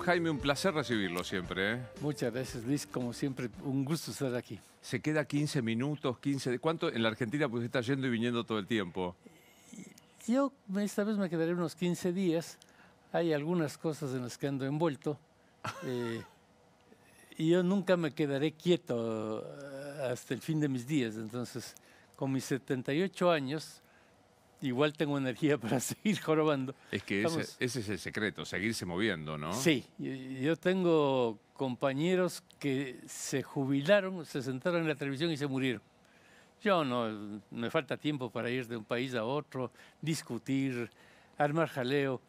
Jaime, un placer recibirlo siempre. ¿eh? Muchas gracias, Luis. Como siempre, un gusto estar aquí. Se queda 15 minutos, 15... De... ¿Cuánto? En la Argentina pues está yendo y viniendo todo el tiempo. Yo esta vez me quedaré unos 15 días. Hay algunas cosas en las que ando envuelto. Eh, y yo nunca me quedaré quieto eh, hasta el fin de mis días. Entonces, con mis 78 años, igual tengo energía para seguir jorobando. Es que ese, ese, es el secreto, seguirse moviendo, ¿no? Sí, yo tengo compañeros que se jubilaron, se sentaron en la televisión y se murieron. Yo no, me falta tiempo para ir de un país a otro, discutir, armar jaleo.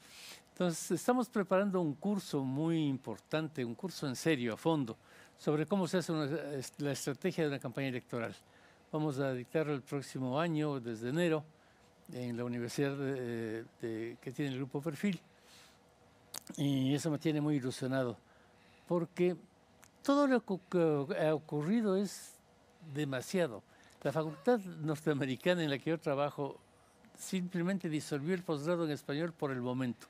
Entonces, estamos preparando un curso muy importante, un curso en serio, a fondo, sobre cómo se hace la estrategia de una campaña electoral. Vamos a dictarlo el próximo año, desde enero en la universidad que tiene el grupo Perfil. Y eso me tiene muy ilusionado, porque todo lo que ha ocurrido es demasiado. La facultad norteamericana en la que yo trabajo simplemente disolvió el posgrado en español por el momento,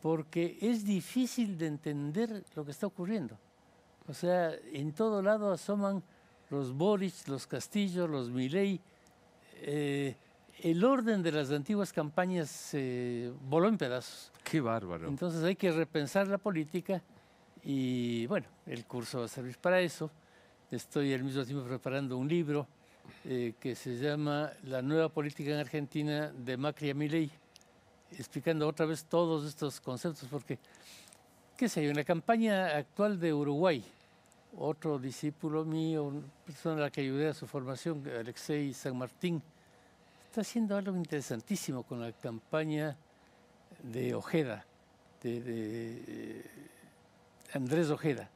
porque es difícil de entender lo que está ocurriendo. O sea, en todo lado asoman los Boris, los Castillo, los Milley, eh, el orden de las antiguas campañas se eh, voló en pedazos. Qué bárbaro. Entonces hay que repensar la política y bueno, el curso va a servir para eso. Estoy el mismo tiempo preparando un libro eh, que se llama La nueva política en Argentina de Macri a Milei, explicando otra vez todos estos conceptos, porque, qué sé yo, en la campaña actual de Uruguay, otro discípulo mío, una persona a la que ayudé a su formación, Alexei San Martín, está haciendo algo interesantísimo con la campaña de Ojeda, de, eh, Andrés Ojeda,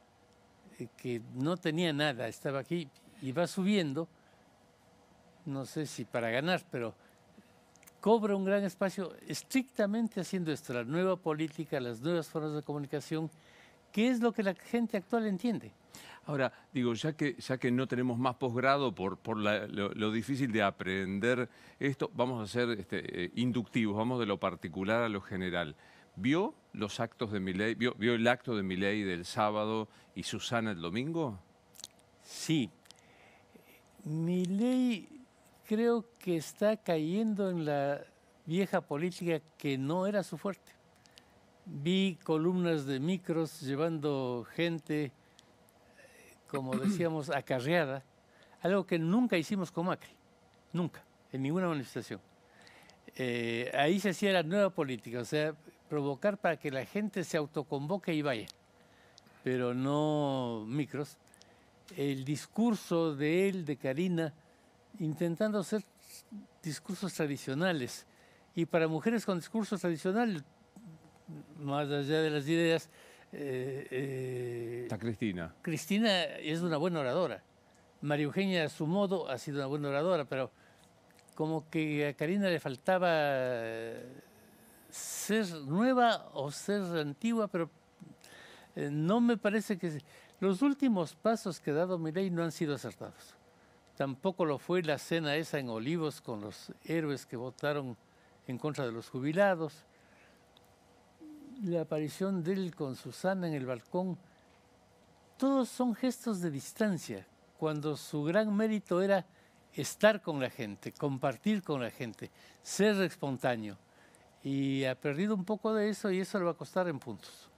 eh, que no tenía nada, estaba aquí y va subiendo, no sé si para ganar, pero cobra un gran espacio estrictamente haciendo esto, la nueva política, las nuevas formas de comunicación, que es lo que la gente actual entiende. Ahora, digo, ya que, ya que no tenemos más posgrado por, lo, difícil de aprender esto, vamos a ser este, eh, inductivos, vamos de lo particular a lo general. ¿Vio los actos de vio, vio el acto de ley del sábado y Susana el domingo? Sí. Milei creo que está cayendo en la vieja política que no era su fuerte. Vi columnas de micros llevando gente como decíamos, acarreada, algo que nunca hicimos con Macri, nunca, en ninguna manifestación. Eh, ahí se hacía la nueva política, o sea, provocar para que la gente se autoconvoque y vaya, pero no micros. El discurso de él, de Karina, intentando hacer discursos tradicionales. Y para mujeres con discursos tradicionales, más allá de las ideas, eh, eh, Cristina. Cristina es una buena oradora. María Eugenia, a su modo, ha sido una buena oradora, pero como que a Karina le faltaba eh, ser nueva o ser antigua, pero no me parece que... Los últimos pasos que ha dado ley no han sido acertados. Tampoco lo fue la cena esa en Olivos con los héroes que votaron en contra de los jubilados la aparición de él con Susana en el balcón, todos son gestos de distancia, cuando su gran mérito era estar con la gente, compartir con la gente, ser espontáneo. Y ha perdido un poco de eso y eso le va a costar en puntos.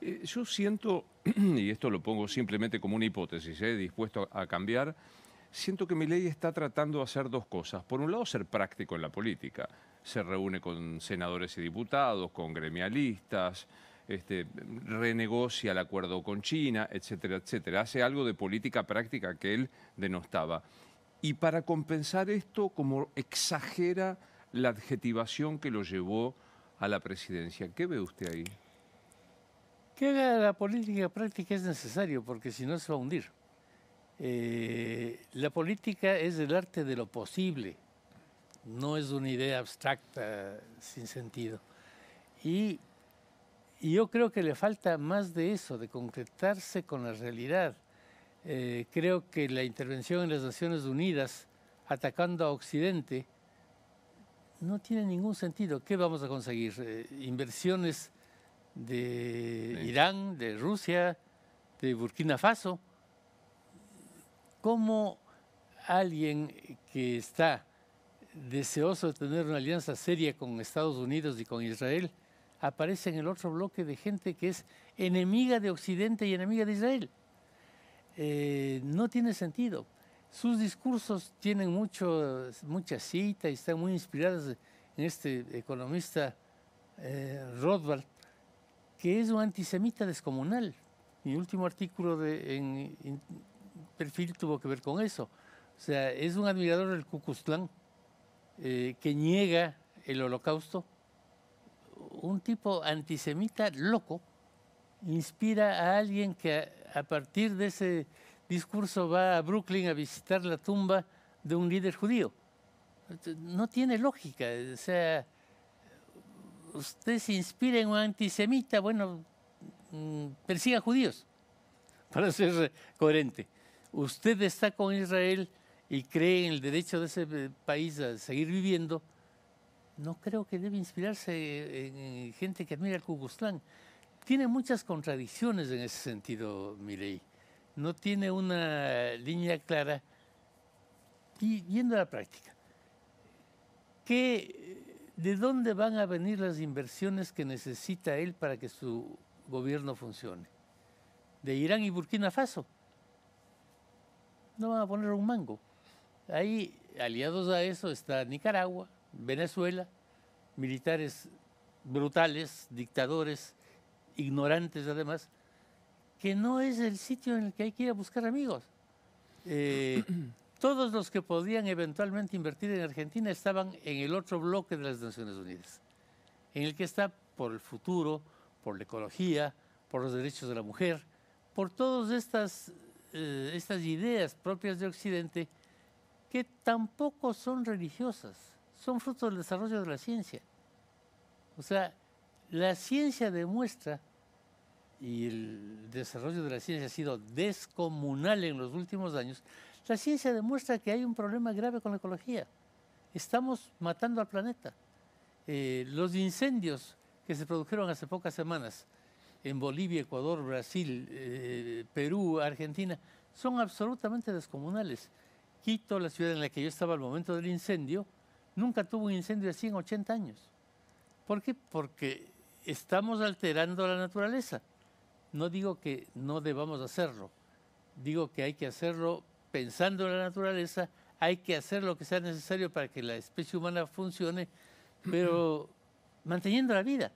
Eh, yo siento, y esto lo pongo simplemente como una hipótesis, eh, dispuesto a, cambiar, siento que mi ley está tratando de hacer dos cosas. Por un lado, ser práctico en la política se reúne con senadores y diputados, con gremialistas, este, renegocia el acuerdo con China, etcétera, etcétera. Hace algo de política práctica que él denostaba. Y para compensar esto, como exagera la adjetivación que lo llevó a la presidencia. ¿Qué ve usted ahí? Que haga la política práctica es necesario, porque si no se va a hundir. Eh, la política es el arte de lo posible no es una idea abstracta, sin sentido. Y, yo creo que le falta más de eso, de concretarse con la realidad. Eh, creo que la intervención en las Naciones Unidas, atacando a Occidente, no tiene ningún sentido. ¿Qué vamos a conseguir? Eh, inversiones de Irán, de Rusia, de Burkina Faso. ¿Cómo alguien que está deseoso de tener una alianza seria con Estados Unidos y con Israel, aparece en el otro bloque de gente que es enemiga de Occidente y enemiga de Israel. Eh, no tiene sentido. Sus discursos tienen mucho, mucha cita y están muy inspirados en este economista eh, Rothbard, que es un antisemita descomunal. Mi último artículo de, en, perfil tuvo que ver con eso. O sea, es un admirador del Ku eh, que niega el holocausto, un tipo antisemita loco inspira a alguien que a, partir de ese discurso va a Brooklyn a visitar la tumba de un líder judío. No tiene lógica. O sea, usted se inspira en un antisemita, bueno, mm, persiga judíos, para ser coherente. Usted está con Israel y cree en el derecho de ese eh, país a seguir viviendo, no creo que debe inspirarse en gente que admira al Tiene muchas contradicciones en ese sentido, Mirei. No tiene una línea clara. Y viendo a la práctica, ¿de dónde van a venir las inversiones que necesita él para que su gobierno funcione? ¿De Irán y Burkina Faso? No van a poner un mango. Ahí, aliados a eso, está Nicaragua, Venezuela, militares brutales, dictadores, ignorantes además, que no es el sitio en el que hay que ir a buscar amigos. Eh, todos los que podían eventualmente invertir en Argentina estaban en el otro bloque de las Naciones Unidas, en el que está por el futuro, por la ecología, por los derechos de la mujer, por todas estas eh, ideas propias de Occidente que tampoco son religiosas, son fruto del desarrollo de la ciencia. O sea, la ciencia demuestra, y el desarrollo de la ciencia ha sido descomunal en los últimos años, la ciencia demuestra que hay un problema grave con la ecología. Estamos matando al planeta. Eh, los incendios que se produjeron hace pocas semanas en Bolivia, Ecuador, Brasil, eh, Perú, Argentina, son absolutamente descomunales. Quito, la ciudad en la que yo estaba al momento del incendio, nunca tuvo un incendio así en 80 años. ¿Por qué? Porque estamos alterando la naturaleza. No digo que no debamos hacerlo, digo que hay que hacerlo pensando en la naturaleza, hay que hacer lo que sea necesario para que la especie humana funcione, pero manteniendo la vida.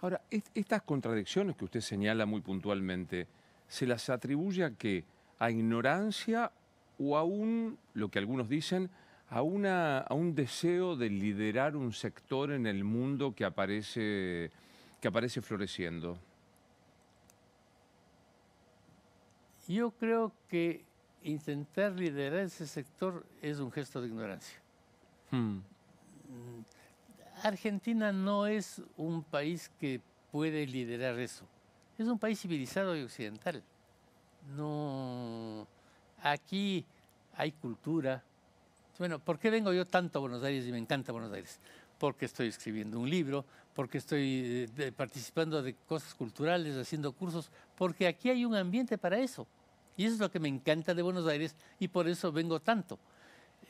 Ahora, estas contradicciones que usted señala muy puntualmente, ¿se las atribuye a qué? ¿A ignorancia o aún, lo que algunos dicen, a, a un deseo de liderar un sector en el mundo que aparece, que aparece floreciendo? Yo creo que intentar liderar ese sector es un gesto de ignorancia. Hmm. Argentina no es un país que puede liderar eso. Es un país civilizado y occidental. No, aquí hay cultura. Bueno, ¿por qué vengo yo tanto a Buenos Aires y me encanta Buenos Aires? Porque estoy escribiendo un libro, porque estoy eh, participando de cosas culturales, haciendo cursos, porque aquí hay un ambiente para eso. Y eso es lo que me encanta de Buenos Aires y por eso vengo tanto.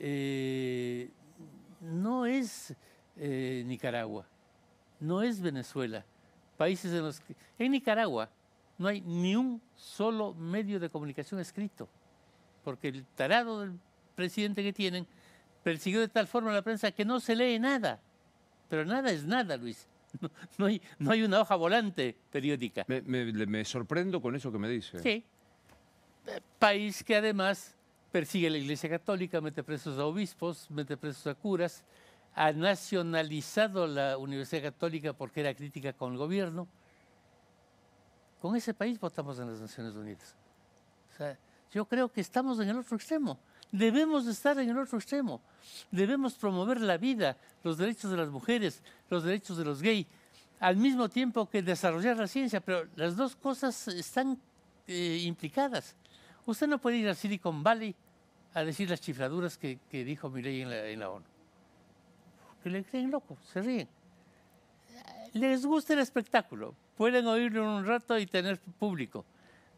Eh, no es eh, Nicaragua, no es Venezuela, países en los que... En Nicaragua no hay ni un solo medio de comunicación escrito porque el tarado del presidente que tienen persiguió de tal forma la prensa que no se lee nada. Pero nada es nada, Luis. No, hay, una hoja volante periódica. Me, sorprendo con eso que me dice. Sí. País que además persigue a la Iglesia Católica, mete presos a obispos, mete presos a curas, ha nacionalizado la Universidad Católica porque era crítica con el gobierno. Con ese país votamos en las Naciones Unidas. O sea, yo creo que estamos en el otro extremo. Debemos estar en el otro extremo. Debemos promover la vida, los derechos de las mujeres, los derechos de los gays, al mismo tiempo que desarrollar la ciencia, pero las dos cosas están eh, implicadas. Usted no puede ir a Silicon Valley a decir las chifladuras que, dijo Mireille en en la ONU. Que le creen loco, se ríen. Les gusta el espectáculo, pueden oírlo un rato y tener público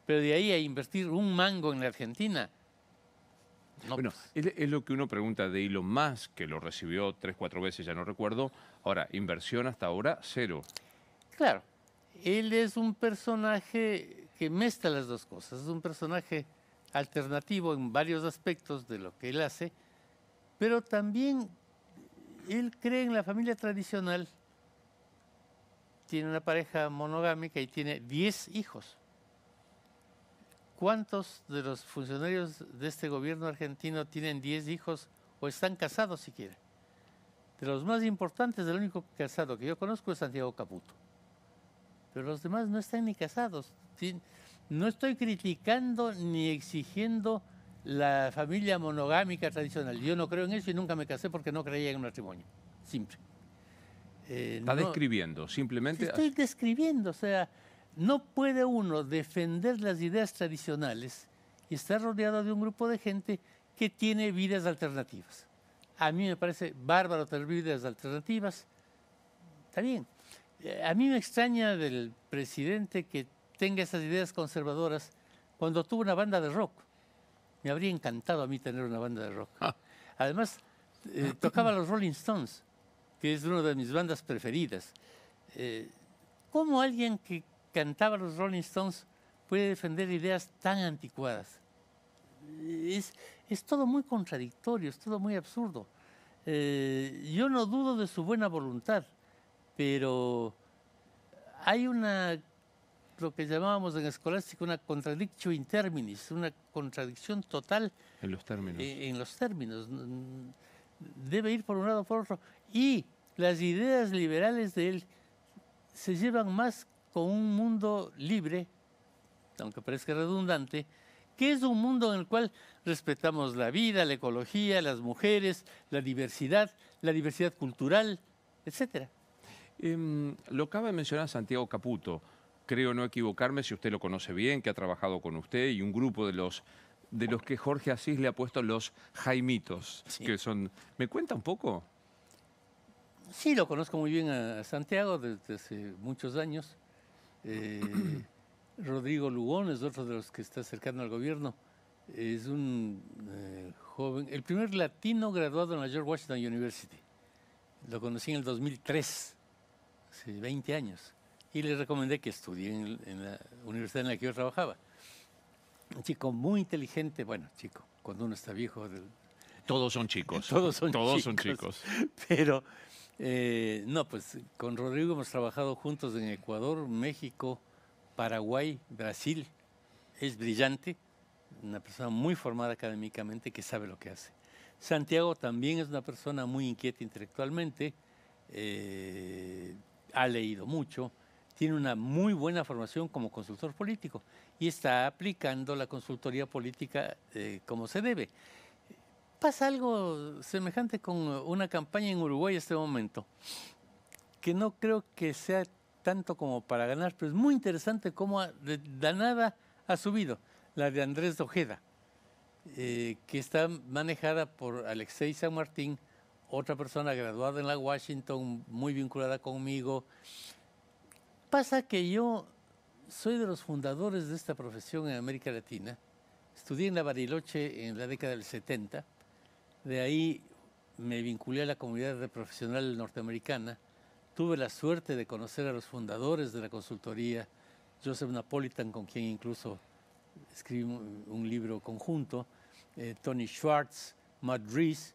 pero de ahí a invertir un mango en la Argentina. Bueno, pues. es, lo que uno pregunta de Hilo más, que lo recibió tres, cuatro veces, ya no recuerdo. Ahora, inversión hasta ahora, cero. Claro, él es un personaje que mezcla las dos cosas. Es un personaje alternativo en varios aspectos de lo que él hace, pero también él cree en la familia tradicional. Tiene una pareja monogámica y tiene diez hijos. ¿Cuántos de los funcionarios de este gobierno argentino tienen 10 hijos o están casados siquiera? De los más importantes, el único casado que yo conozco es Santiago Caputo. Pero los demás no están ni casados. No estoy criticando ni exigiendo la familia monogámica tradicional. Yo no creo en eso y nunca me casé porque no creía en un matrimonio. Simple. Eh, Está describiendo, simplemente. Estoy describiendo, o sea, no puede uno defender las ideas tradicionales y estar rodeado de un grupo de gente que tiene vidas alternativas. A mí me parece bárbaro tener vidas alternativas. Está bien. Eh, a mí me extraña del presidente que tenga esas ideas conservadoras cuando tuvo una banda de rock. Me habría encantado a mí tener una banda de rock. Ah. Además, eh, tocaba los Rolling Stones, que es una de mis bandas preferidas. Eh, ¿Cómo alguien que cantaba los Rolling Stones puede defender ideas tan anticuadas? Es, es todo muy contradictorio, es todo muy absurdo. Eh, yo no dudo de su buena voluntad, pero hay una, lo que llamábamos en escolástico, una contradictio in terminis, una contradicción total. En los términos. E, en los términos. Debe ir por un lado o por otro. Y las ideas liberales de él se llevan más con un mundo libre, aunque parezca redundante, que es un mundo en el cual respetamos la vida, la ecología, las mujeres, la diversidad, la diversidad cultural, etc. Em, lo acaba de mencionar Santiago Caputo. Creo no equivocarme si usted lo conoce bien, que ha trabajado con usted y un grupo de los de los que Jorge Asís le ha puesto los Jaimitos, que son. ¿Me cuenta un poco? Sí, lo conozco muy bien a Santiago desde hace muchos años. Eh, Rodrigo Lugón es otro de los que está acercando al gobierno. Es un eh, joven, el primer latino graduado en la George Washington University. Lo conocí en el 2003, hace 20 años, y le recomendé que estudie en, la universidad en la que yo trabajaba. Un chico muy inteligente, bueno, chico, cuando uno está viejo. Todos son chicos. Todos son, Todos son chicos. Pero eh, no, pues con Rodrigo hemos trabajado juntos en Ecuador, México, Paraguay, Brasil. Es brillante, una persona muy formada académicamente que sabe lo que hace. Santiago también es una persona muy inquieta intelectualmente, eh, ha leído mucho, tiene una muy buena formación como consultor político y está aplicando la consultoría política eh, como se debe pasa algo semejante con eh, una campaña en Uruguay en este momento, que no creo que sea tanto como para ganar, pero es muy interesante cómo de, nada ha subido la de Andrés Ojeda, eh, que está manejada por Alexei San Martín, otra persona graduada en la Washington, muy vinculada conmigo. Pasa que yo soy de los fundadores de esta profesión en América Latina. Estudié en la Bariloche en la década del 70 de ahí me vinculé a la comunidad de profesional norteamericana. Tuve la suerte de conocer a los fundadores de la consultoría, Joseph Napolitan, con quien incluso escribí un libro conjunto, eh, Tony Schwartz, Matt Rees,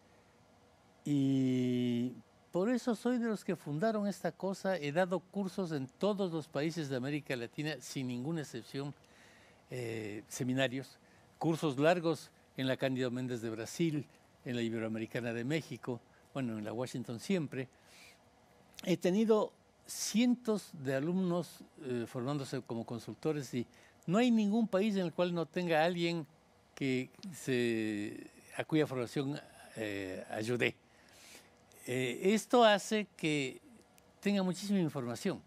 y por eso soy de los que fundaron esta cosa. He dado cursos en todos los países de América Latina, sin ninguna excepción, eh, seminarios, cursos largos en la Cándido Méndez de Brasil, en la Iberoamericana de México, bueno, en la Washington siempre, he tenido cientos de alumnos eh, formándose como consultores y no hay ningún país en el cual no tenga alguien que se, a cuya formación eh, ayude. Eh, esto hace que tenga muchísima información,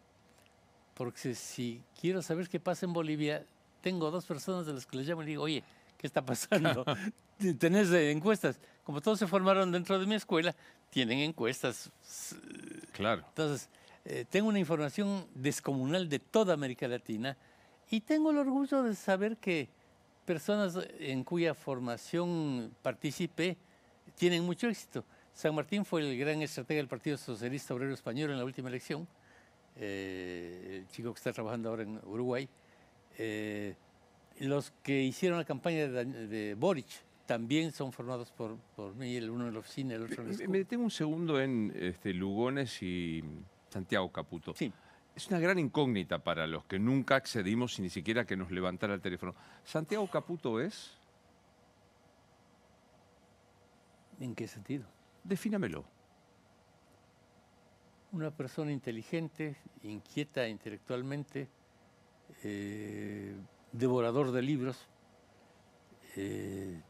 porque si quiero saber qué pasa en Bolivia, tengo dos personas de las que les llamo y digo, oye, ¿Qué está pasando? Tenés eh, encuestas. Como todos se formaron dentro de mi escuela, tienen encuestas. Eh, claro. Entonces, eh, tengo una información descomunal de toda América Latina y tengo el orgullo de saber que personas en cuya formación participé tienen mucho éxito. San Martín fue el gran estratega del Partido Socialista Obrero Español en la última elección, el chico que está trabajando ahora en Uruguay los que hicieron la campaña de, Boric también son formados por, mí, el uno en la oficina, el otro en la Me detengo un segundo en este, Lugones y Santiago Caputo. Sí. Es una gran incógnita para los que nunca accedimos ni siquiera que nos levantara el teléfono. ¿Santiago Caputo es? ¿En qué sentido? Defínamelo. Una persona inteligente, inquieta intelectualmente, eh, devorador de libros, eh,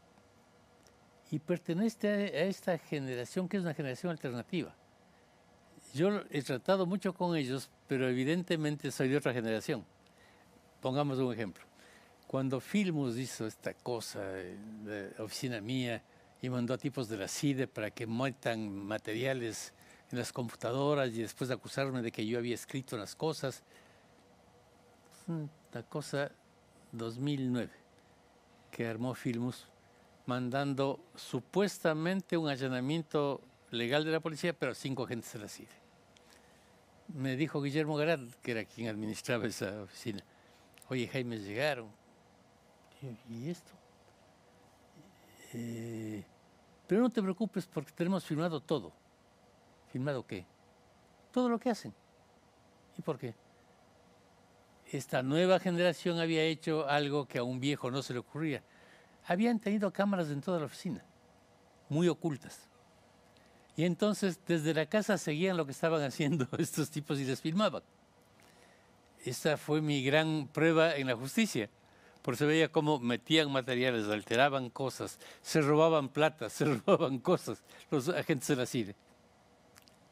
y pertenece a, esta generación que es una generación alternativa. Yo he tratado mucho con ellos, pero evidentemente soy de otra generación. Pongamos un ejemplo. Cuando Filmus hizo esta cosa en la oficina mía y mandó a tipos de la CIDE para que metan materiales en las computadoras y después acusarme de que yo había escrito las cosas, la pues, cosa 2009 que armó Filmus mandando supuestamente un allanamiento legal de la policía, pero cinco agentes de la CIDE. Me dijo Guillermo Garat, que era quien administraba esa oficina, oye Jaime, llegaron. ¿Y esto? Eh, pero no te preocupes porque tenemos firmado todo. ¿Firmado qué? Todo lo que hacen. ¿Y por qué? esta nueva generación había hecho algo que a un viejo no se le ocurría. Habían tenido cámaras en toda la oficina, muy ocultas. Y entonces desde la casa seguían lo que estaban haciendo estos tipos y les filmaban. Esta fue mi gran prueba en la justicia, porque se veía cómo metían materiales, alteraban cosas, se robaban plata, se robaban cosas los agentes de la CIDE.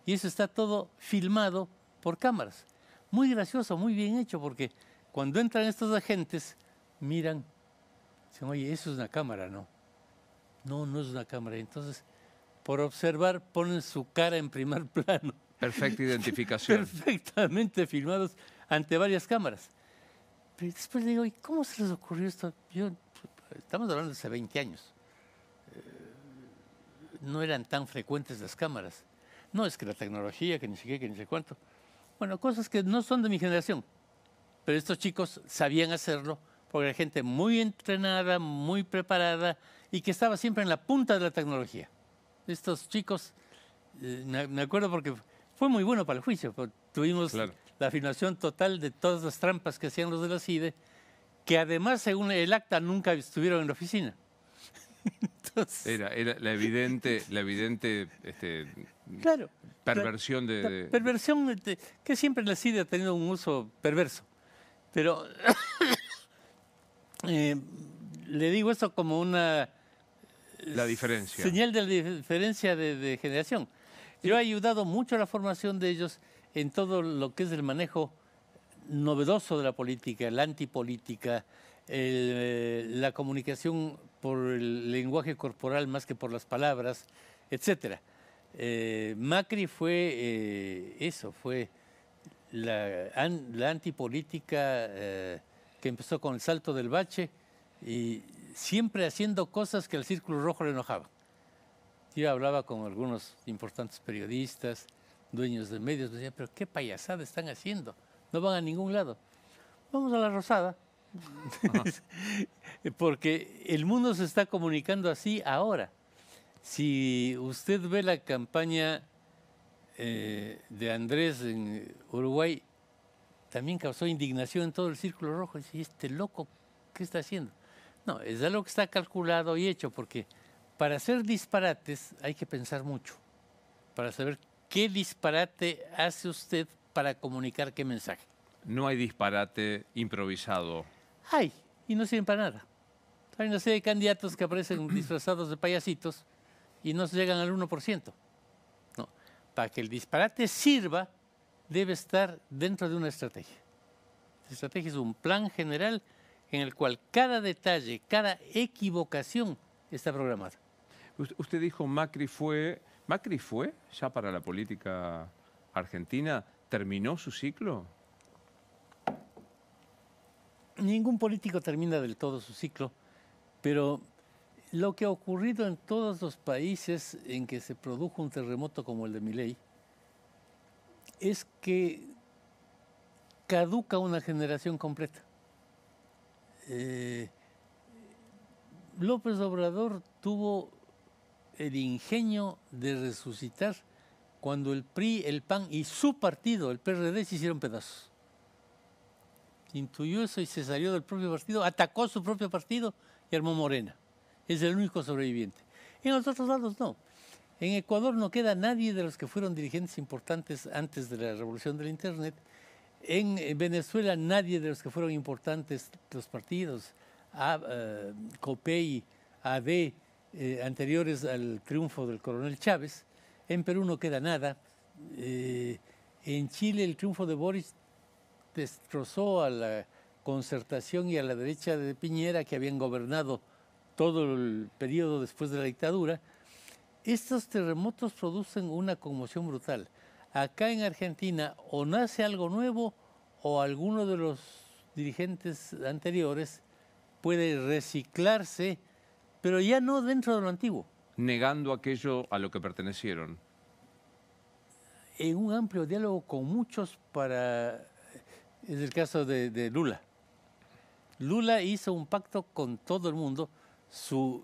Y eso está todo filmado por cámaras muy gracioso, muy bien hecho, porque cuando entran estos agentes, miran, dicen, oye, eso es una cámara, ¿no? No, no es una cámara. Entonces, por observar, ponen su cara en primer plano. Perfecta identificación. Perfectamente filmados ante varias cámaras. Pero después le digo, ¿y cómo se les ocurrió esto? estamos hablando de hace 20 años. Eh, no eran tan frecuentes las cámaras. No es que la tecnología, que ni siquiera, que ni sé cuánto. Bueno, cosas que no son de mi generación, pero estos chicos sabían hacerlo porque era gente muy entrenada, muy preparada y que estaba siempre en la punta de la tecnología. Estos chicos, eh, me acuerdo porque fue muy bueno para el juicio, pues, tuvimos la afirmación total de todas las trampas que hacían los de la CIDE, que además, según el acta, nunca estuvieron en la oficina. Era, era la evidente, la evidente este, claro, perversión de, Perversión que siempre la sigue ha tenido un uso perverso. Pero eh, le digo esto como una... La diferencia. Señal de la diferencia de, generación. Yo he ayudado mucho a la formación de ellos en todo lo que es el manejo novedoso de la política, la antipolítica, eh, la comunicación por el lenguaje corporal más que por las palabras, etcétera. Eh, Macri fue eh, eso, fue la, antipolítica eh, que empezó con el salto del bache y siempre haciendo cosas que al Círculo Rojo le enojaba. Yo hablaba con algunos importantes periodistas, dueños de medios, me decían, pero qué payasada están haciendo, no van a ningún lado. Vamos a la Rosada, porque el mundo se está comunicando así ahora. Si usted ve la campaña eh, de Andrés en Uruguay, también causó indignación en todo el Círculo Rojo. Dice, este loco, ¿qué está haciendo? No, es algo que está calculado y hecho, porque para hacer disparates hay que pensar mucho, para saber qué disparate hace usted para comunicar qué mensaje. No hay disparate improvisado. Hay, y no sirven para nada. Hay una serie de candidatos que aparecen disfrazados de payasitos y no se llegan al 1%. Para que el disparate sirva, debe estar dentro de una estrategia. La estrategia es un plan general en el cual cada detalle, cada equivocación está programada. Usted dijo Macri fue, Macri fue ya para la política argentina, ¿terminó su ciclo? Ningún político termina del todo su ciclo, pero lo que ha ocurrido en todos los países en que se produjo un terremoto como el de Miley es que caduca una generación completa. Eh, López Obrador tuvo el ingenio de resucitar cuando el PRI, el PAN y su partido, el PRD, se hicieron pedazos. Intuyó eso y se salió del propio partido, atacó su propio partido y armó Morena es el único sobreviviente. En los otros lados no. En Ecuador no queda nadie de los que fueron dirigentes importantes antes de la revolución del Internet. En Venezuela nadie de los que fueron importantes los partidos, a, eh, COPEI, AD, eh, anteriores al triunfo del coronel Chávez. En Perú no queda nada. Eh, en Chile el triunfo de Boris destrozó a la concertación y a la derecha de Piñera que habían gobernado todo el periodo después de la dictadura, estos terremotos producen una conmoción brutal. Acá en Argentina o nace algo nuevo o alguno de los dirigentes anteriores puede reciclarse, pero ya no dentro de lo antiguo. Negando aquello a lo que pertenecieron. En un amplio diálogo con muchos para... Es el caso de, de Lula. Lula hizo un pacto con todo el mundo su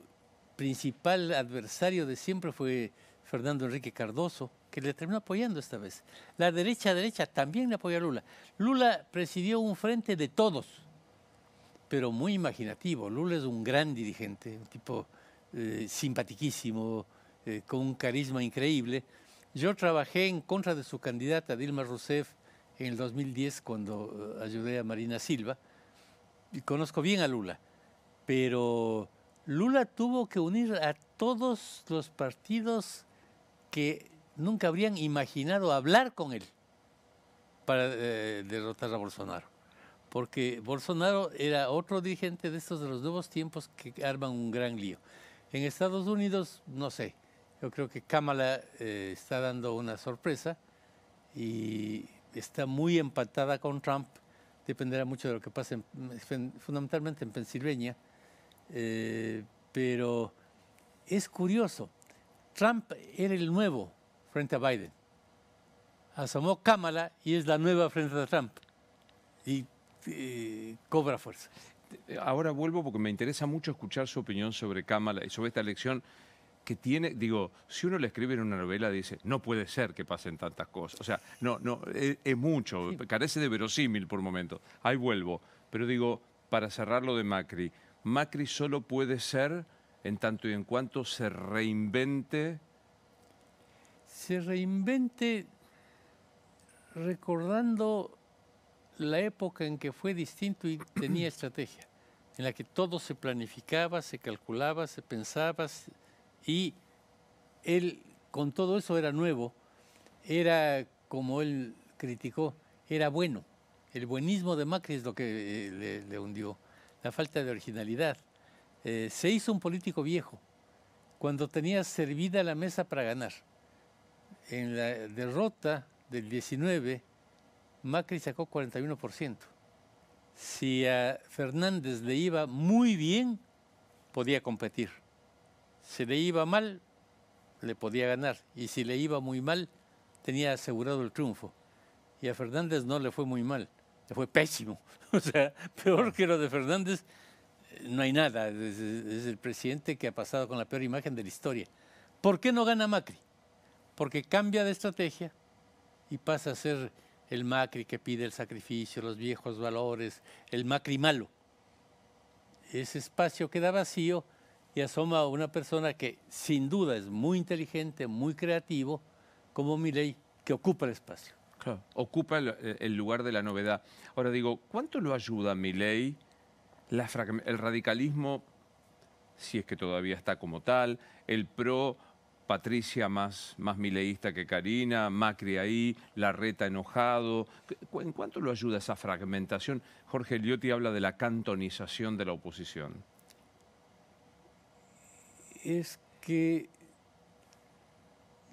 principal adversario de siempre fue Fernando Enrique Cardoso, que le terminó apoyando esta vez. La derecha derecha también le apoya a Lula. Lula presidió un frente de todos, pero muy imaginativo. Lula es un gran dirigente, un tipo eh, simpaticísimo, eh, con un carisma increíble. Yo trabajé en contra de su candidata Dilma Rousseff en el 2010 cuando eh, ayudé a Marina Silva y conozco bien a Lula, pero Lula tuvo que unir a todos los partidos que nunca habrían imaginado hablar con él para eh, derrotar a Bolsonaro. Porque Bolsonaro era otro dirigente de estos de los nuevos tiempos que arman un gran lío. En Estados Unidos, no sé, yo creo que Kamala eh, está dando una sorpresa y está muy empatada con Trump. Dependerá mucho de lo que pase fundamentalmente en Pensilvania. Eh, pero es curioso, Trump era el nuevo frente a Biden. Asomó Kamala y es la nueva frente a Trump. Y eh, cobra fuerza. Ahora vuelvo porque me interesa mucho escuchar su opinión sobre Kamala y sobre esta elección que tiene, digo, si uno le escribe en una novela dice, no puede ser que pasen tantas cosas. O sea, no, no, es, mucho, carece de verosímil por momentos. Ahí vuelvo. Pero digo, para cerrar lo de Macri, Macri solo puede ser en tanto y en cuanto se reinvente. Se reinvente recordando la época en que fue distinto y tenía estrategia, en la que todo se planificaba, se calculaba, se pensaba y él con todo eso era nuevo, era como él criticó, era bueno. El buenismo de Macri es lo que eh, le hundió la falta de originalidad. Eh, se hizo un político viejo cuando tenía servida la mesa para ganar. En la derrota del 19, Macri sacó 41%. Si a Fernández le iba muy bien, podía competir. Si le iba mal, le podía ganar. Y si le iba muy mal, tenía asegurado el triunfo. Y a Fernández no le fue muy mal fue pésimo. O sea, peor que lo de Fernández, eh, no hay nada. Es, el presidente que ha pasado con la peor imagen de la historia. ¿Por qué no gana Macri? Porque cambia de estrategia y pasa a ser el Macri que pide el sacrificio, los viejos valores, el Macri malo. Ese espacio queda vacío y asoma a una persona que sin duda es muy inteligente, muy creativo, como Milei, que ocupa el espacio. Ocupa eh, el, lugar de la novedad. Ahora digo, ¿cuánto lo ayuda mi ley el radicalismo, si es que todavía está como tal, el pro Patricia más, más mileísta que Karina, Macri ahí, Larreta enojado. ¿En cuánto lo ayuda esa fragmentación? Jorge Liotti habla de la cantonización de la oposición. Es que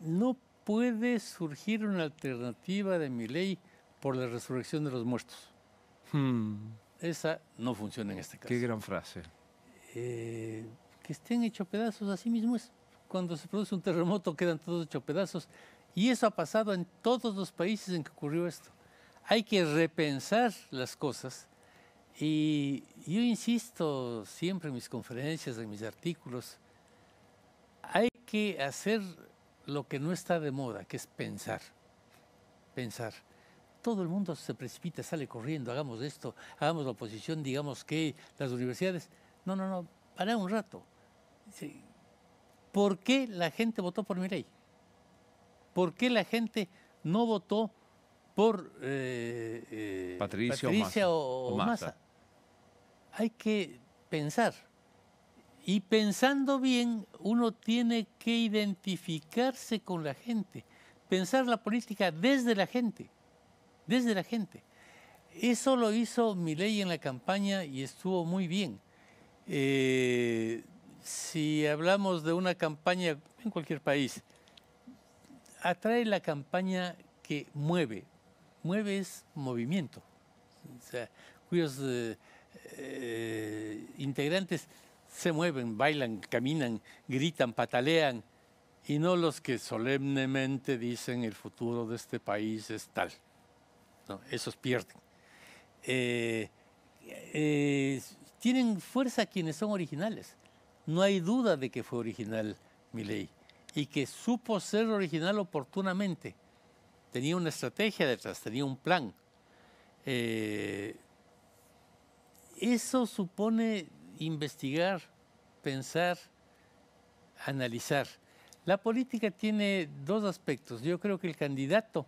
no puede surgir una alternativa de mi ley por la resurrección de los muertos. Hmm. Esa no funciona en este caso. Qué gran frase. Eh, que estén hechos pedazos, así mismo es. Cuando se produce un terremoto quedan todos hechos pedazos. Y eso ha pasado en todos los países en que ocurrió esto. Hay que repensar las cosas. Y yo insisto siempre en mis conferencias, en mis artículos, hay que hacer lo que no está de moda, que es pensar. Pensar. Todo el mundo se precipita, sale corriendo, hagamos esto, hagamos la oposición, digamos que las universidades. No, no, no, para un rato. Sí. ¿Por qué la gente votó por Mirey? ¿Por qué la gente no votó por eh, eh, Patricia o Massa? Hay que pensar. Y pensando bien, uno tiene que identificarse con la gente, pensar la política desde la gente, desde la gente. Eso lo hizo ley en la campaña y estuvo muy bien. Eh, si hablamos de una campaña en cualquier país, atrae la campaña que mueve. Mueve es movimiento, o sea, cuyos eh, eh, integrantes se mueven, bailan, caminan, gritan, patalean, y no los que solemnemente dicen el futuro de este país es tal. No, esos pierden. Eh, eh, tienen fuerza quienes son originales. No hay duda de que fue original mi ley y que supo ser original oportunamente. Tenía una estrategia detrás, tenía un plan. Eh, eso supone investigar, pensar, analizar. La política tiene dos aspectos. Yo creo que el candidato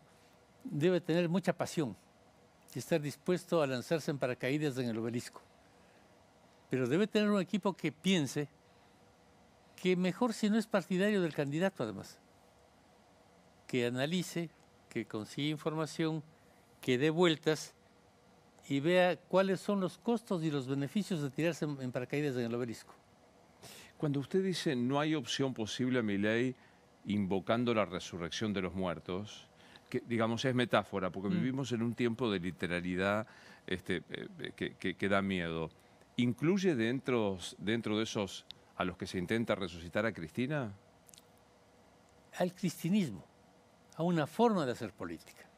debe tener mucha pasión y estar dispuesto a lanzarse en paracaídas en el obelisco. Pero debe tener un equipo que piense que mejor si no es partidario del candidato además, que analice, que consiga información, que dé vueltas y vea cuáles son los costos y los beneficios de tirarse en, paracaídas en el obelisco. Cuando usted dice no hay opción posible a mi ley invocando la resurrección de los muertos, que digamos es metáfora, porque mm. vivimos en un tiempo de literalidad este, eh, que, da miedo, ¿incluye dentro, dentro de esos a los que se intenta resucitar a Cristina? Al cristinismo, a una forma de hacer política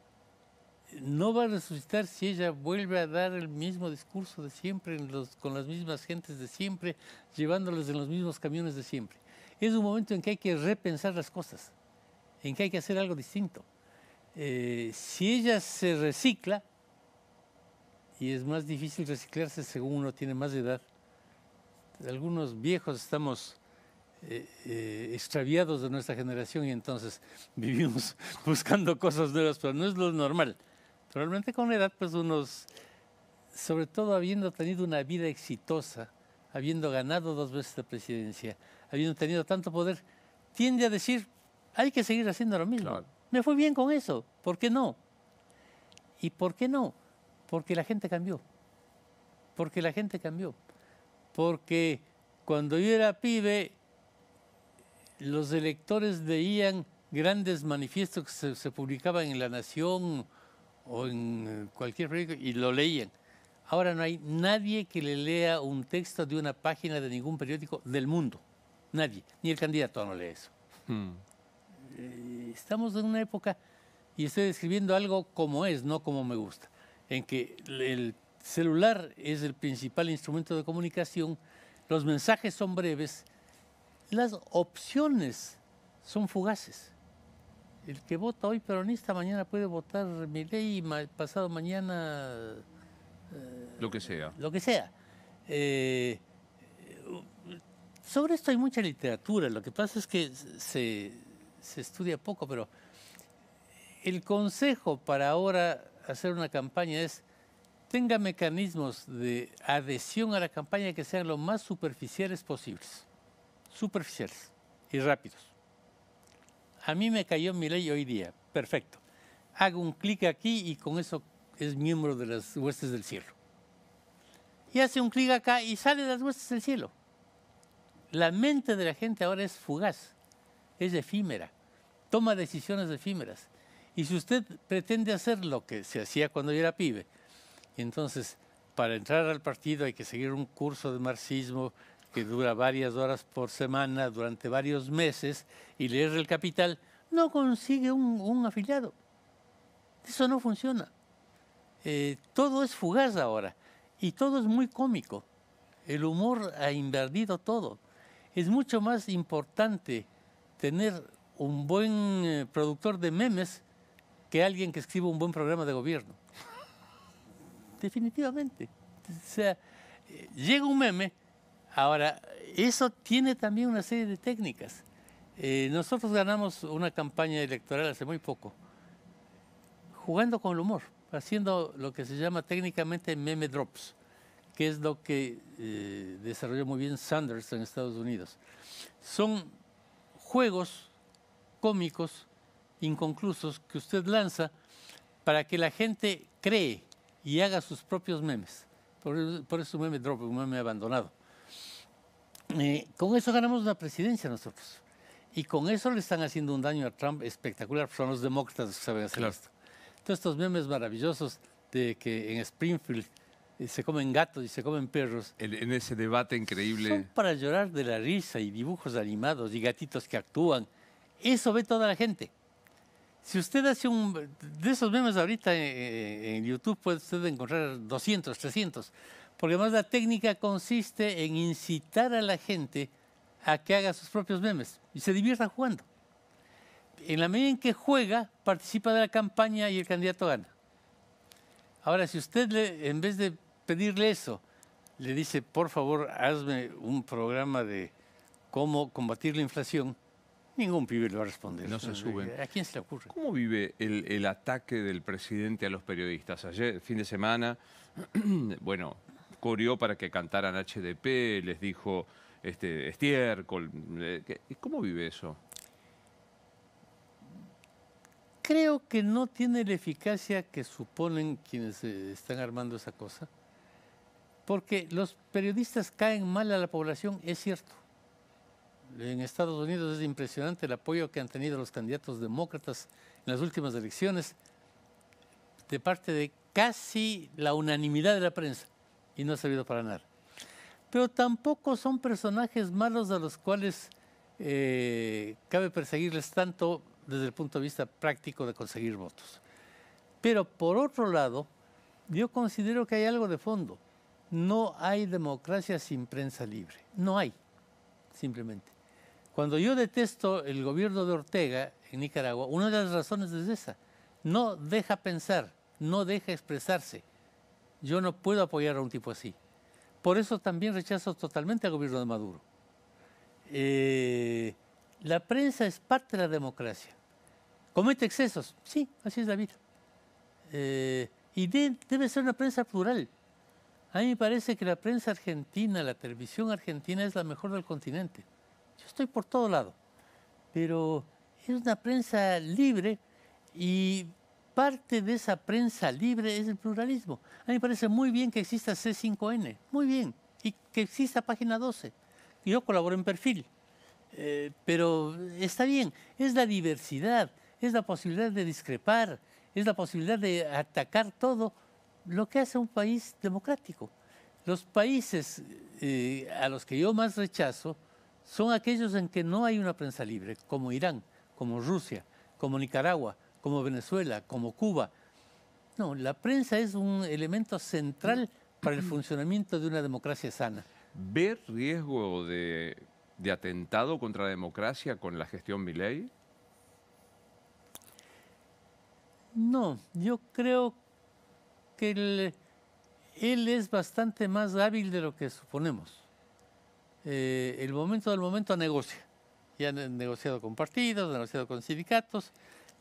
no va a resucitar si ella vuelve a dar el mismo discurso de siempre, con las mismas gentes de siempre, llevándoles en los mismos camiones de siempre. Es un momento en que hay que repensar las cosas, en que hay que hacer algo distinto. Eh, si ella se recicla, y es más difícil reciclarse según uno tiene más edad, algunos viejos estamos... Eh, eh, extraviados de nuestra generación y entonces vivimos buscando cosas nuevas, pero no es lo normal. Realmente con la edad, pues unos, sobre todo habiendo tenido una vida exitosa, habiendo ganado dos veces la presidencia, habiendo tenido tanto poder, tiende a decir, hay que seguir haciendo lo mismo. Me fue bien con eso, ¿por qué no? ¿Y por qué no? Porque la gente cambió, porque la gente cambió, porque cuando yo era pibe, los electores veían grandes manifiestos que se publicaban en La Nación, o en eh, cualquier periódico y lo leían. Ahora no hay nadie que le lea un texto de una página de ningún periódico del mundo. Nadie. Ni el candidato no lee eso. Hmm. Eh, estamos en una época y estoy describiendo algo como es, no como me gusta. En que el celular es el principal instrumento de comunicación, los mensajes son breves, las opciones son fugaces el que vota hoy peronista mañana puede votar mi ley y pasado mañana... Eh, lo que sea. Lo que sea. Eh, sobre esto hay mucha literatura, lo que pasa es que se, se estudia poco, pero el consejo para ahora hacer una campaña es tenga mecanismos de adhesión a la campaña que sean lo más superficiales posibles, superficiales y rápidos a mí me cayó mi ley hoy día, perfecto. Hago un clic aquí y con eso es miembro de las huestes del cielo. Y hace un clic acá y sale de las huestes del cielo. La mente de la gente ahora es fugaz, es efímera, toma decisiones efímeras. Y si usted pretende hacer lo que se hacía cuando yo era pibe, entonces para entrar al partido hay que seguir un curso de marxismo, que dura varias horas por semana durante varios meses y leer el capital, no consigue un, un afiliado. Eso no funciona. Eh, todo es fugaz ahora y todo es muy cómico. El humor ha invertido todo. Es mucho más importante tener un buen eh, productor de memes que alguien que escriba un buen programa de gobierno. Definitivamente. O sea, eh, llega un meme Ahora, eso tiene también una serie de técnicas. Eh, nosotros ganamos una campaña electoral hace muy poco, jugando con el humor, haciendo lo que se llama técnicamente meme drops, que es lo que eh, desarrolló muy bien Sanders en Estados Unidos. Son juegos cómicos, inconclusos, que usted lanza para que la gente cree y haga sus propios memes. Por, por eso meme drop, un meme abandonado. Eh, con eso ganamos la presidencia nosotros. Y con eso le están haciendo un daño a Trump espectacular. Pues, son los demócratas que saben hacer esto. Todos estos memes maravillosos de que en Springfield eh, se comen gatos y se comen perros. en ese debate increíble. Son para llorar de la risa y dibujos animados y gatitos que actúan. Eso ve toda la gente. Si usted hace un... De esos memes ahorita en, eh, en YouTube puede usted encontrar 200, 300. Porque además la técnica consiste en incitar a la gente a que haga sus propios memes y se divierta jugando. En la medida en que juega, participa de la campaña y el candidato gana. Ahora, si usted le, en vez de pedirle eso, le dice, por favor, hazme un programa de cómo combatir la inflación, ningún pibe lo va a responder. No se suben. ¿A quién se le ocurre? ¿Cómo vive el ataque del presidente a los periodistas? Ayer, fin de semana, bueno, coreó para que cantaran HDP, les dijo este, estiércol. Eh, ¿Cómo vive eso? Creo que no tiene la eficacia que suponen quienes eh, están armando esa cosa, porque los periodistas caen mal a la población, es cierto. En Estados Unidos es impresionante el apoyo que han tenido los candidatos demócratas en las últimas elecciones de parte de casi la unanimidad de la prensa y no ha servido para nada. Pero tampoco son personajes malos a los cuales eh, cabe perseguirles tanto desde el punto de vista práctico de conseguir votos. Pero por otro lado, yo considero que hay algo de fondo. No hay democracia sin prensa libre. No hay, simplemente. Cuando yo detesto el gobierno de Ortega en Nicaragua, una de las razones es esa. No deja pensar, no deja expresarse. Yo no puedo apoyar a un tipo así. Por eso también rechazo totalmente al gobierno de Maduro. Eh, la prensa es parte de la democracia. Comete excesos, sí, así es la vida. Eh, y debe ser una prensa plural. A mí me parece que la prensa argentina, la televisión argentina es la mejor del continente. Yo estoy por todo lado, pero es una prensa libre y parte de esa prensa libre es el pluralismo. A mí me parece muy bien que exista C5N, muy bien, y que exista Página 12. Yo colaboro en perfil, eh, pero está bien, es la diversidad, es la posibilidad de discrepar, es la posibilidad de atacar todo lo que hace un país democrático. Los países eh, a los que yo más rechazo son aquellos en que no hay una prensa libre, como Irán, como Rusia, como Nicaragua, como Venezuela, como Cuba. No, la prensa es un elemento central para el funcionamiento de una democracia sana. ¿Ver riesgo de, atentado contra la democracia con la gestión Milei? No, yo creo que él es bastante más hábil de lo que suponemos. Eh, el momento del momento negocia. Ya han negociado con partidos, han negociado con sindicatos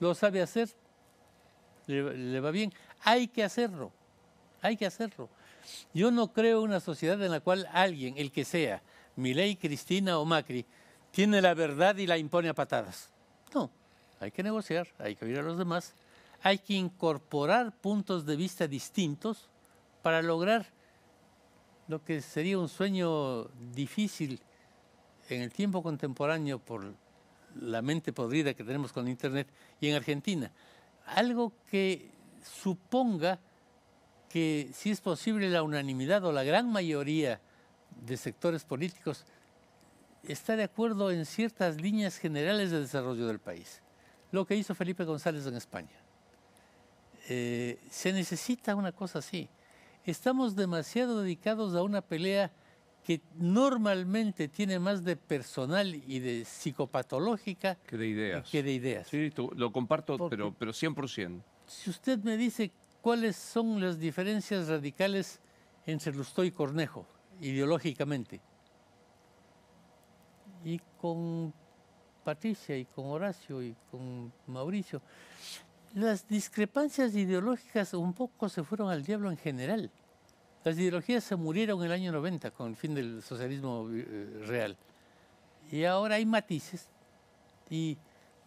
lo sabe hacer, le, va bien. Hay que hacerlo, hay que hacerlo. Yo no creo una sociedad en la cual alguien, el que sea, Milei, Cristina o Macri, tiene la verdad y la impone a patadas. No, hay que negociar, hay que oír a los demás, hay que incorporar puntos de vista distintos para lograr lo que sería un sueño difícil en el tiempo contemporáneo por, la mente podrida que tenemos con Internet y en Argentina. Algo que suponga que si es posible la unanimidad o la gran mayoría de sectores políticos está de acuerdo en ciertas líneas generales de desarrollo del país. Lo que hizo Felipe González en España. Eh, se necesita una cosa así. Estamos demasiado dedicados a una pelea que normalmente tiene más de personal y de psicopatológica que de ideas. Que de ideas. Sí, lo comparto, pero, pero 100%. Si usted me dice cuáles son las diferencias radicales entre Lustó y Cornejo, ideológicamente, y con Patricia y con Horacio y con Mauricio, las discrepancias ideológicas un poco se fueron al diablo en general. Las ideologías se murieron en el año 90 con el fin del socialismo eh, real. Y ahora hay matices. Y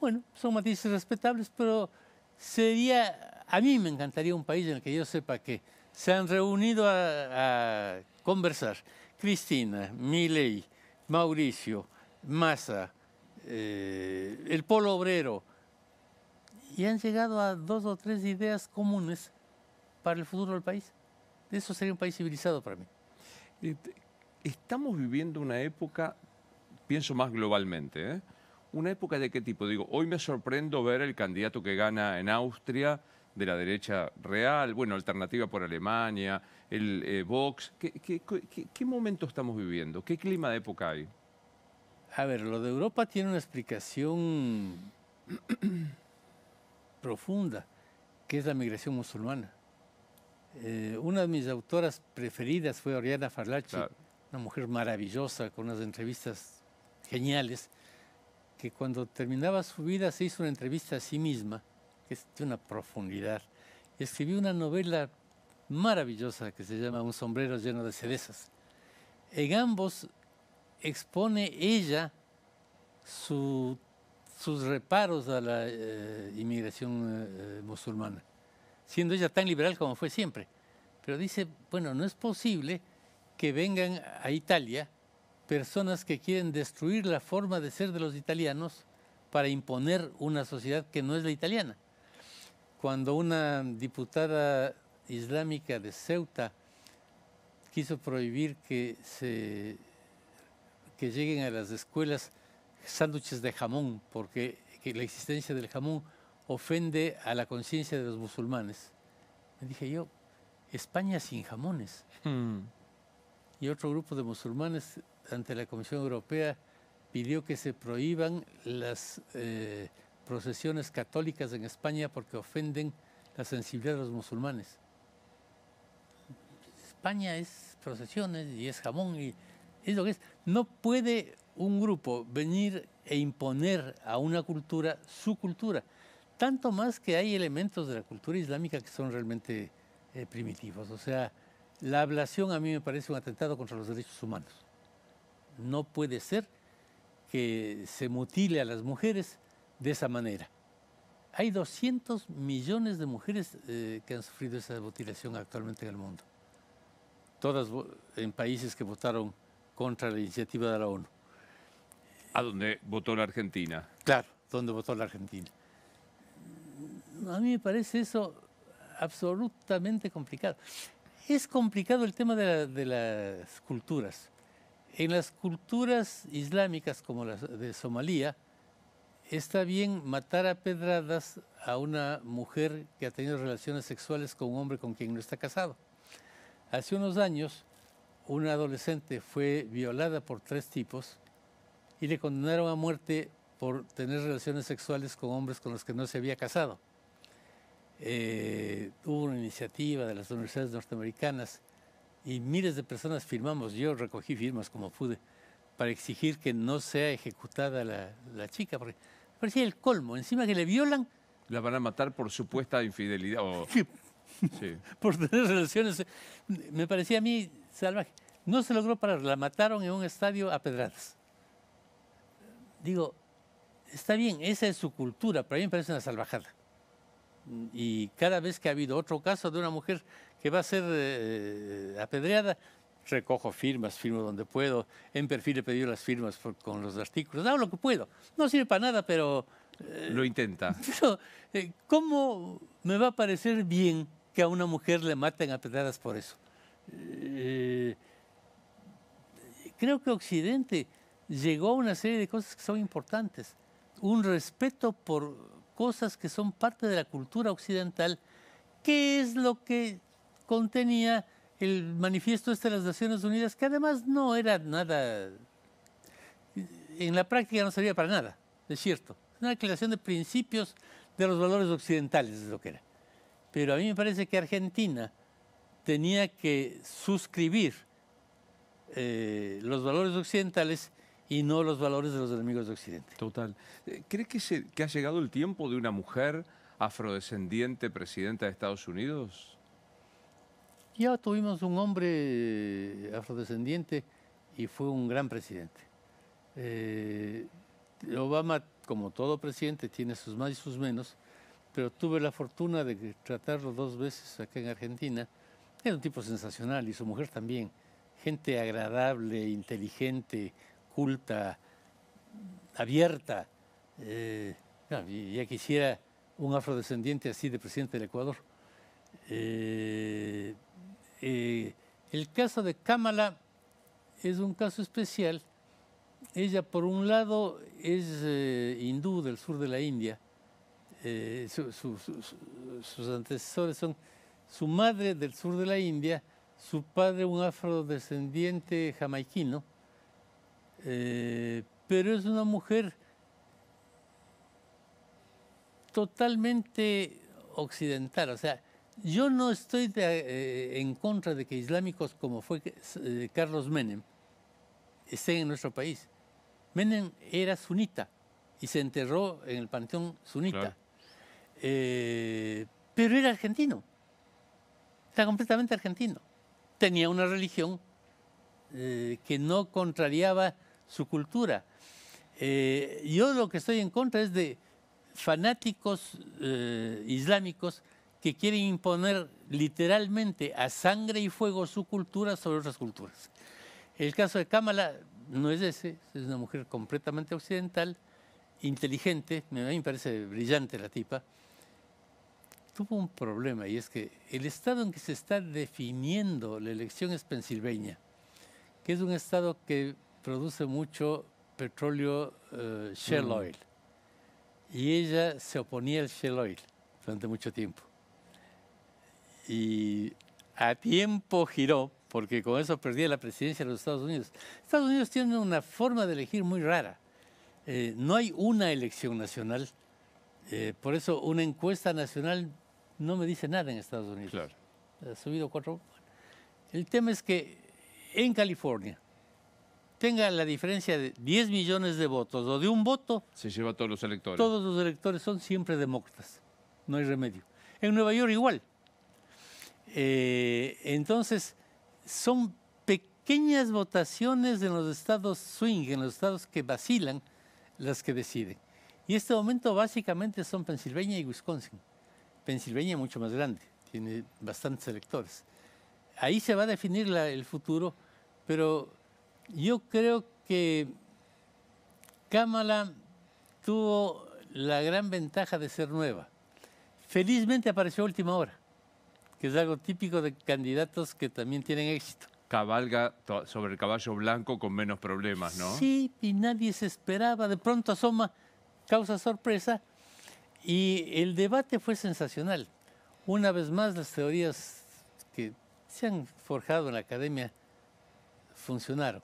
bueno, son matices respetables, pero sería, a mí me encantaría un país en el que yo sepa que se han reunido a, conversar Cristina, Milei, Mauricio, Massa, eh, el Polo Obrero, y han llegado a dos o tres ideas comunes para el futuro del país. Eso sería un país civilizado para mí. Eh, estamos viviendo una época, pienso más globalmente, ¿eh? ¿Una época de qué tipo? Digo, hoy me sorprendo ver el candidato que gana en Austria de la derecha real, bueno, alternativa por Alemania, el eh, Vox. ¿Qué, qué momento estamos viviendo? ¿Qué clima de época hay? A ver, lo de Europa tiene una explicación profunda, que es la migración musulmana. Eh, una de mis autoras preferidas fue Oriana Farlachi, una mujer maravillosa con unas entrevistas geniales, que cuando terminaba su vida se hizo una entrevista a sí misma, que es de una profundidad. escribió una novela maravillosa que se llama Un sombrero lleno de cerezas. En ambos expone ella sus reparos a la eh, inmigración eh, musulmana siendo ella tan liberal como fue siempre. Pero dice, bueno, no es posible que vengan a Italia personas que quieren destruir la forma de ser de los italianos para imponer una sociedad que no es la italiana. Cuando una diputada islámica de Ceuta quiso prohibir que, se, que lleguen a las escuelas sándwiches de jamón, porque la existencia del jamón ofende a la conciencia de los musulmanes. Me dije yo, España sin jamones. Hmm. Y otro grupo de musulmanes ante la Comisión Europea pidió que se prohíban las eh, procesiones católicas en España porque ofenden la sensibilidad de los musulmanes. España es procesiones y es jamón y es lo que es. No puede un grupo venir e imponer a una cultura su cultura. Tanto más que hay elementos de la cultura islámica que son realmente eh, primitivos. O sea, la ablación a mí me parece un atentado contra los derechos humanos. No puede ser que se mutile a las mujeres de esa manera. Hay 200 millones de mujeres eh, que han sufrido esa mutilación actualmente en el mundo. Todas en países que votaron contra la iniciativa de la ONU. ¿A dónde votó la Argentina? Claro, donde votó la Argentina a mí me parece eso absolutamente complicado. Es complicado el tema de, las culturas. En las culturas islámicas como las de Somalia, está bien matar a pedradas a una mujer que ha tenido relaciones sexuales con un hombre con quien no está casado. Hace unos años, una adolescente fue violada por tres tipos y le condenaron a muerte por tener relaciones sexuales con hombres con los que no se había casado. Eh, hubo una iniciativa de las universidades norteamericanas y miles de personas firmamos, yo recogí firmas como pude, para exigir que no sea ejecutada la, chica, porque parecía el colmo, encima que le violan. La van a matar por supuesta infidelidad o... por tener relaciones, eh, me parecía a mí salvaje. No se logró parar, la mataron en un estadio a pedradas. Digo, está bien, esa es su cultura, pero a mí me parece una salvajada y cada vez que ha habido otro caso de una mujer que va a ser eh, apedreada, recojo firmas, firmo donde puedo, en perfil he pedido las firmas con los artículos, hago lo que puedo. No sirve para nada, pero... Eh, lo intenta. Eh, ¿cómo me va a parecer bien que a una mujer le maten apedreadas por eso? creo que Occidente llegó a una serie de cosas que son importantes. Un respeto por cosas que son parte de la cultura occidental, qué es lo que contenía el manifiesto este de las Naciones Unidas, que además no era nada, en la práctica no servía para nada, es cierto. Una declaración de principios de los valores occidentales es lo que era. Pero a mí me parece que Argentina tenía que suscribir eh, los valores occidentales y no los valores de los enemigos de Occidente. Total. Eh, ¿Cree que, ha llegado el tiempo de una mujer afrodescendiente presidenta de Estados Unidos? Ya tuvimos un hombre eh, afrodescendiente y fue un gran presidente. Eh, Obama, como todo presidente, tiene sus más y sus menos, pero tuve la fortuna de tratarlo dos veces acá en Argentina. Era un tipo sensacional y su mujer también. Gente agradable, inteligente, culta, abierta. Eh, ah, ya quisiera un afrodescendiente así de presidente del Ecuador. Eh, eh, el caso de Kamala es un caso especial. Ella, por un lado, es eh, hindú del sur de la India. sus antecesores son su madre del sur de la India, su padre un afrodescendiente jamaiquino eh, pero es una mujer totalmente occidental. O sea, yo no estoy eh, en contra de que islámicos como fue eh, Carlos Menem estén en nuestro país. Menem era sunita y se enterró en el panteón sunita. pero era argentino. Era completamente argentino. Tenía una religión que no contrariaba su cultura. Eh, yo lo que estoy en contra es de fanáticos eh, islámicos que quieren imponer literalmente a sangre y fuego su cultura sobre otras culturas. El caso de Kamala no es ese, es una mujer completamente occidental, inteligente, a mí me parece brillante la tipa, tuvo un problema y es que el estado en que se está definiendo la elección es Pensilvania, que es un estado que produce mucho petróleo eh, mm. shell oil. Y ella se oponía al shell oil durante mucho tiempo. Y a tiempo giró, porque con eso perdía la presidencia de los Estados Unidos. Estados Unidos tiene una forma de elegir muy rara. Eh, no hay una elección nacional. Eh, por eso una encuesta nacional no me dice nada en Estados Unidos. Claro. Ha subido cuatro. El tema es que en California, tenga la diferencia de 10 millones de votos o de un voto. Se lleva a todos los electores. Todos los electores son siempre demócratas. No hay remedio. En Nueva York igual. Eh, entonces, son pequeñas votaciones en los estados swing, en los estados que vacilan, las que deciden. Y este momento básicamente son Pensilvania y Wisconsin. Pensilvania mucho más grande, tiene bastantes electores. Ahí se va a definir el futuro, pero yo creo que Kamala tuvo la gran ventaja de ser nueva. Felizmente apareció a última hora, que es algo típico de candidatos que también tienen éxito. Cabalga sobre el caballo blanco con menos problemas, ¿no? Sí, y nadie se esperaba. De pronto asoma, causa sorpresa. Y el debate fue sensacional. Una vez más, las teorías que se han forjado en la academia funcionaron.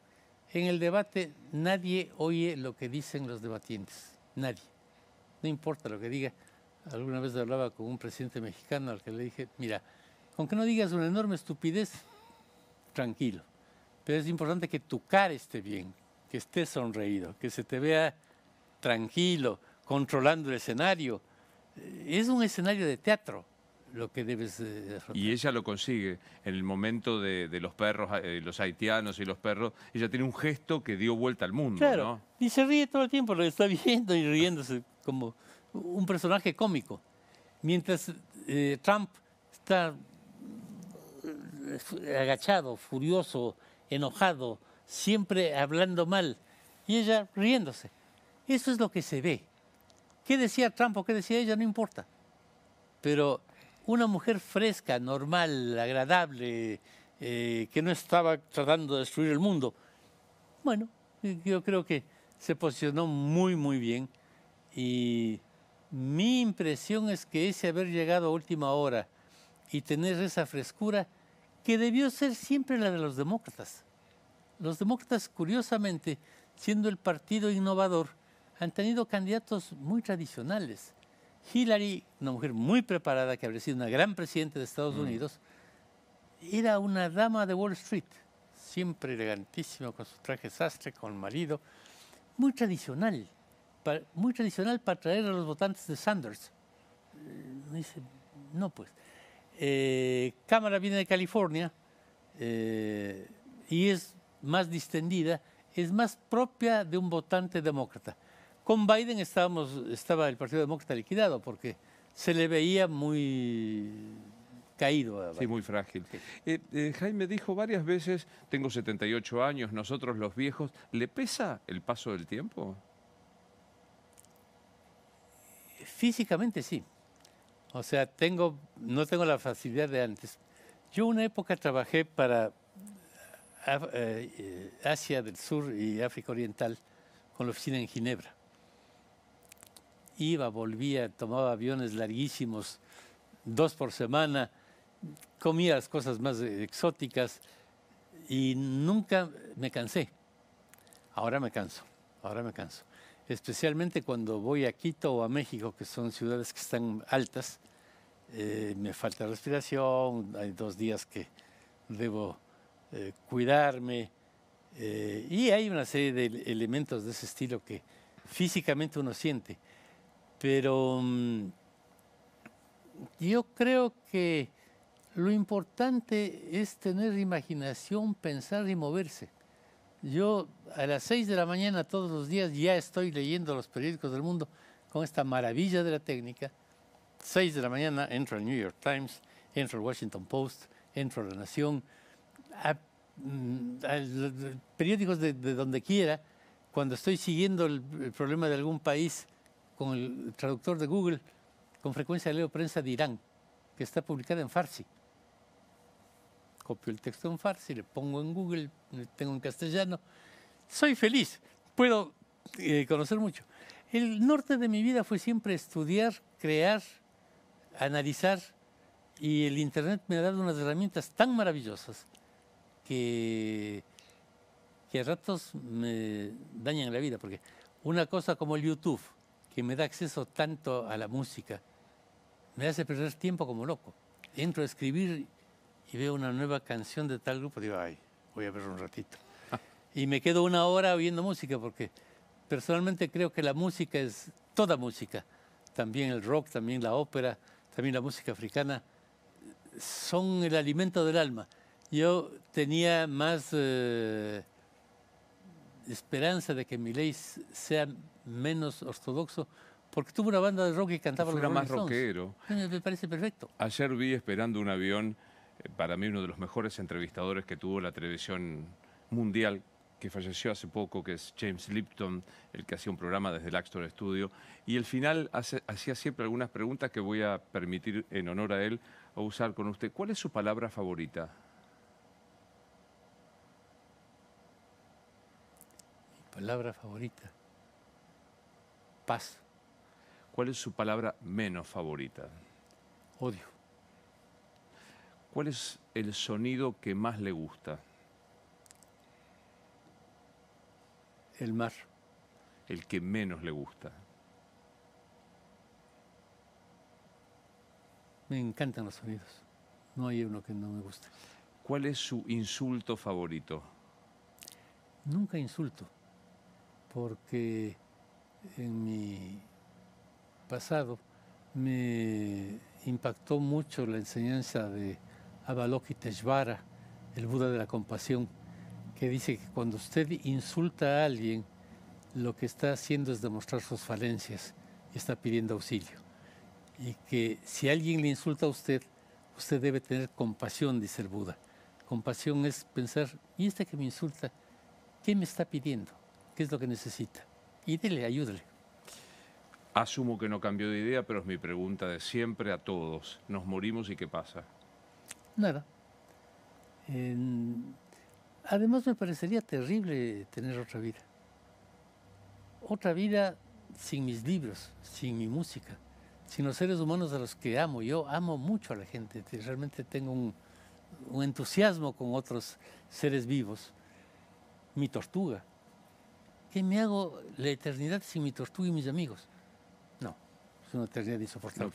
En el debate nadie oye lo que dicen los debatientes, nadie. No importa lo que diga. Alguna vez hablaba con un presidente mexicano al que le dije, mira, con que no digas una enorme estupidez, tranquilo. Pero es importante que tu cara esté bien, que esté sonreído, que se te vea tranquilo, controlando el escenario. Es un escenario de teatro lo que debes eh, Y ella lo consigue. En el momento de, los perros, eh, los haitianos y los perros, ella tiene un gesto que dio vuelta al mundo. Claro. Y se ríe todo el tiempo, lo está viendo y riéndose como un personaje cómico. Mientras eh, Trump está agachado, furioso, enojado, siempre hablando mal, y ella riéndose. Eso es lo que se ve. ¿Qué decía Trump o qué decía ella? No importa. Pero una mujer fresca, normal, agradable, eh, que no estaba tratando de destruir el mundo. Bueno, yo creo que se posicionó muy, muy bien y mi impresión es que ese haber llegado a última hora y tener esa frescura que debió ser siempre la de los demócratas. Los demócratas, curiosamente, siendo el partido innovador, han tenido candidatos muy tradicionales. Hillary, una mujer muy preparada que habría sido una gran presidenta de Estados mm. Unidos, era una dama de Wall Street, siempre elegantísima, con su traje sastre, con marido, muy tradicional, muy tradicional para atraer a los votantes de Sanders. Eh, no pues. Eh, cámara viene de California eh, y es más distendida, es más propia de un votante demócrata. Con Biden estaba el Partido Demócrata liquidado porque se le veía muy caído. sí, muy frágil. Eh, eh, Jaime dijo varias veces, tengo 78 años, nosotros los viejos, ¿le pesa el paso del tiempo? Físicamente sí. O sea, tengo, no tengo la facilidad de antes. Yo una época trabajé para eh, Asia del Sur y África Oriental con la oficina en Ginebra iba, volvía, tomaba aviones larguísimos, dos por semana, comía las cosas más eh, exóticas y nunca me cansé. Ahora me canso, ahora me canso. Especialmente cuando voy a Quito o a México, que son ciudades que están altas, eh, me falta respiración, hay dos días que debo eh, cuidarme. y hay una serie de elementos de ese estilo que físicamente uno siente. Pero mm, yo creo que lo importante es tener imaginación, pensar y moverse. Yo a las seis de la mañana todos los días ya estoy leyendo los periódicos del mundo con esta maravilla de la técnica. 6 de la mañana entro al New York Times, entro al Washington Post, entro a La Nación, a, mm, periódicos de, donde quiera. Cuando estoy siguiendo el problema de algún país, con el traductor de Google, con frecuencia leo prensa de Irán, que está publicada en farsi. Copio el texto en farsi, le pongo en Google, tengo en castellano. Soy feliz, puedo eh, conocer mucho. El norte de mi vida fue siempre estudiar, crear, analizar, y el Internet me ha dado unas herramientas tan maravillosas que, que a ratos me dañan la vida, porque una cosa como el YouTube, que me da acceso tanto a la música, me hace perder tiempo como loco. Entro a escribir y veo una nueva canción de tal grupo, digo, ay, voy a ver un ratito. Y me quedo una hora oyendo música, porque personalmente creo que la música es toda música, también el rock, también la ópera, también la música africana, son el alimento del alma. Yo tenía más eh, esperanza de que mi ley sea menos ortodoxo, porque tuvo una banda de rock y cantaba los más rockero. Me parece perfecto. Ayer vi esperando un avión, eh, para mí uno de los mejores entrevistadores que tuvo la televisión mundial, que falleció hace poco, que es James Lipton, el que hacía un programa desde el Axtor Studio. Y el final hacía siempre algunas preguntas que voy a permitir en honor a él a usar con usted. ¿Cuál es su palabra favorita? Mi palabra favorita. Paz. ¿Cuál es su palabra menos favorita? Odio. ¿Cuál es el sonido que más le gusta? El mar. El que menos le gusta. Me encantan los sonidos. No hay uno que no me guste. ¿Cuál es su insulto favorito? Nunca insulto, porque en mi pasado, me impactó mucho la enseñanza de Avalokiteshvara, el Buda de la compasión, que dice que cuando usted insulta a alguien, lo que está haciendo es demostrar sus falencias y está pidiendo auxilio. Y que si alguien le insulta a usted, usted debe tener compasión, dice el Buda. Compasión es pensar, ¿y este que me insulta, qué me está pidiendo? ¿Qué es lo que necesita? y dele, ayúdele. Asumo que no cambió de idea, pero es mi pregunta de siempre a todos. ¿Nos morimos y qué pasa? Nada. además me parecería terrible tener otra vida. Otra vida sin mis libros, sin mi música, sin los seres humanos a los que amo. Yo amo mucho a la gente, realmente tengo un entusiasmo con otros seres vivos. Mi tortuga, ¿Qué me hago la eternidad sin mi tortuga y mis amigos? No, es una eternidad insoportable.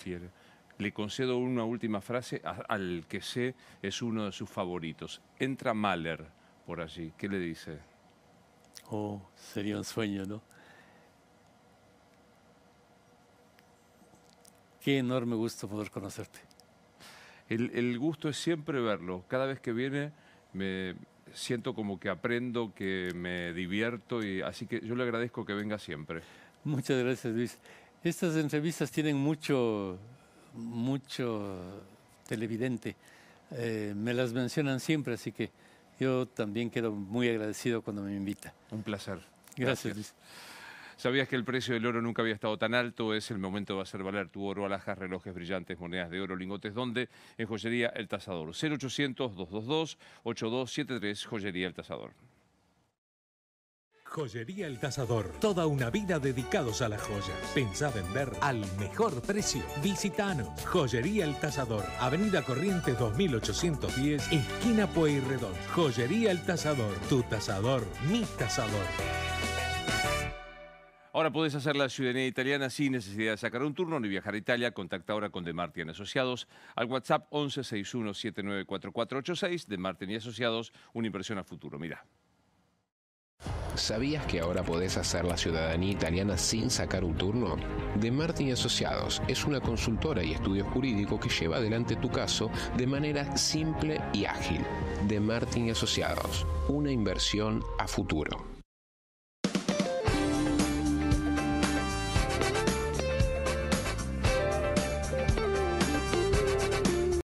Le concedo una última frase al que sé es uno de sus favoritos. Entra Mahler por allí. ¿Qué le dice? Oh, sería un sueño, ¿no? Qué enorme gusto poder conocerte. El, el gusto es siempre verlo. Cada vez que viene me, siento como que aprendo, que me divierto y así que yo le agradezco que venga siempre. Muchas gracias, Luis. Estas entrevistas tienen mucho, mucho televidente. Eh, me las mencionan siempre, así que yo también quedo muy agradecido cuando me invita. Un placer. gracias. Luis. Sabías que el precio del oro nunca había estado tan alto, es el momento de hacer valer tu oro, alhajas, relojes brillantes, monedas de oro, lingotes, ¿Dónde? en joyería El Tasador. 0800-222-8273, joyería El Tasador. Joyería El Tazador. Toda una vida dedicados a las joyas. Pensá vender al mejor precio. Visítanos. Joyería El Tasador. Avenida Corrientes 2810, esquina Pueyrredón. Joyería El Tasador. Tu tasador, mi tasador. Ahora podés hacer la ciudadanía italiana sin necesidad de sacar un turno ni viajar a Italia. Contacta ahora con De Asociados al WhatsApp 1161 De Martin y Asociados, una inversión a futuro. Mira. ¿Sabías que ahora podés hacer la ciudadanía italiana sin sacar un turno? De Asociados es una consultora y estudio jurídico que lleva adelante tu caso de manera simple y ágil. De y Asociados, una inversión a futuro.